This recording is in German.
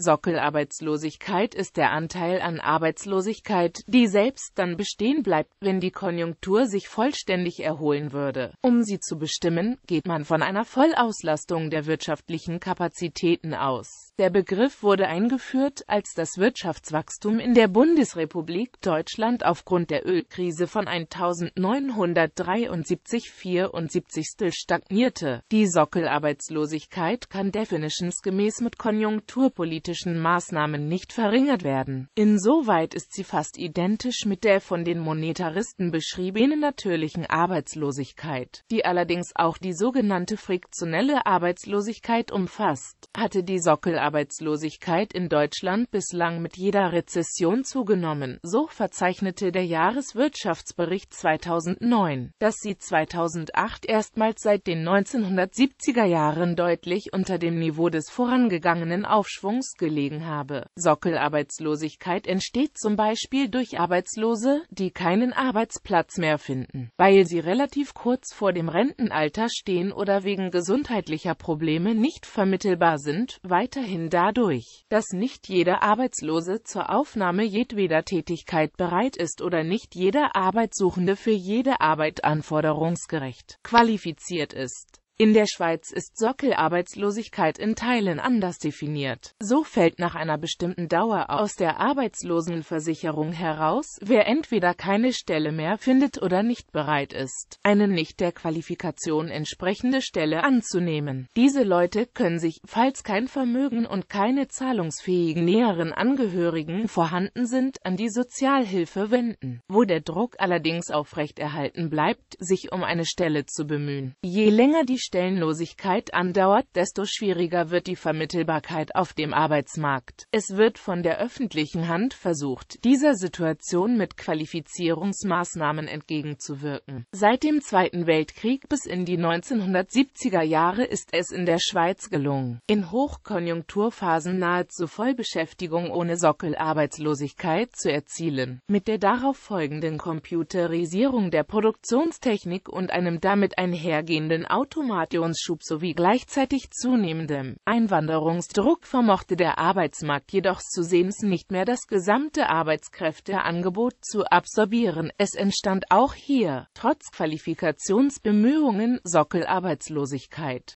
Sockelarbeitslosigkeit ist der Anteil an Arbeitslosigkeit, die selbst dann bestehen bleibt, wenn die Konjunktur sich vollständig erholen würde. Um sie zu bestimmen, geht man von einer Vollauslastung der wirtschaftlichen Kapazitäten aus. Der Begriff wurde eingeführt, als das Wirtschaftswachstum in der Bundesrepublik Deutschland aufgrund der Ölkrise von 1973-74 stagnierte. Die Sockelarbeitslosigkeit kann definitionsgemäß mit Konjunkturpolitik politischen Maßnahmen nicht verringert werden. Insoweit ist sie fast identisch mit der von den Monetaristen beschriebenen natürlichen Arbeitslosigkeit, die allerdings auch die sogenannte friktionelle Arbeitslosigkeit umfasst. Hatte die Sockelarbeitslosigkeit in Deutschland bislang mit jeder Rezession zugenommen, so verzeichnete der Jahreswirtschaftsbericht 2009, dass sie 2008 erstmals seit den 1970er Jahren deutlich unter dem Niveau des vorangegangenen Aufschwungs gelegen habe. Sockelarbeitslosigkeit entsteht zum Beispiel durch Arbeitslose, die keinen Arbeitsplatz mehr finden, weil sie relativ kurz vor dem Rentenalter stehen oder wegen gesundheitlicher Probleme nicht vermittelbar sind, weiterhin dadurch, dass nicht jeder Arbeitslose zur Aufnahme jedweder Tätigkeit bereit ist oder nicht jeder Arbeitssuchende für jede Arbeit anforderungsgerecht qualifiziert ist. In der Schweiz ist Sockelarbeitslosigkeit in Teilen anders definiert. So fällt nach einer bestimmten Dauer aus der Arbeitslosenversicherung heraus, wer entweder keine Stelle mehr findet oder nicht bereit ist, eine nicht der Qualifikation entsprechende Stelle anzunehmen. Diese Leute können sich, falls kein Vermögen und keine zahlungsfähigen näheren Angehörigen vorhanden sind, an die Sozialhilfe wenden, wo der Druck allerdings aufrechterhalten bleibt, sich um eine Stelle zu bemühen. Je länger die Stellenlosigkeit andauert, desto schwieriger wird die Vermittelbarkeit auf dem Arbeitsmarkt. Es wird von der öffentlichen Hand versucht, dieser Situation mit Qualifizierungsmaßnahmen entgegenzuwirken. Seit dem Zweiten Weltkrieg bis in die 1970er Jahre ist es in der Schweiz gelungen, in Hochkonjunkturphasen nahezu Vollbeschäftigung ohne Sockelarbeitslosigkeit zu erzielen. Mit der darauf folgenden Computerisierung der Produktionstechnik und einem damit einhergehenden Automatisierung Informationsschub sowie gleichzeitig zunehmendem Einwanderungsdruck vermochte der Arbeitsmarkt jedoch zusehends nicht mehr das gesamte Arbeitskräfteangebot zu absorbieren. Es entstand auch hier, trotz Qualifikationsbemühungen, Sockelarbeitslosigkeit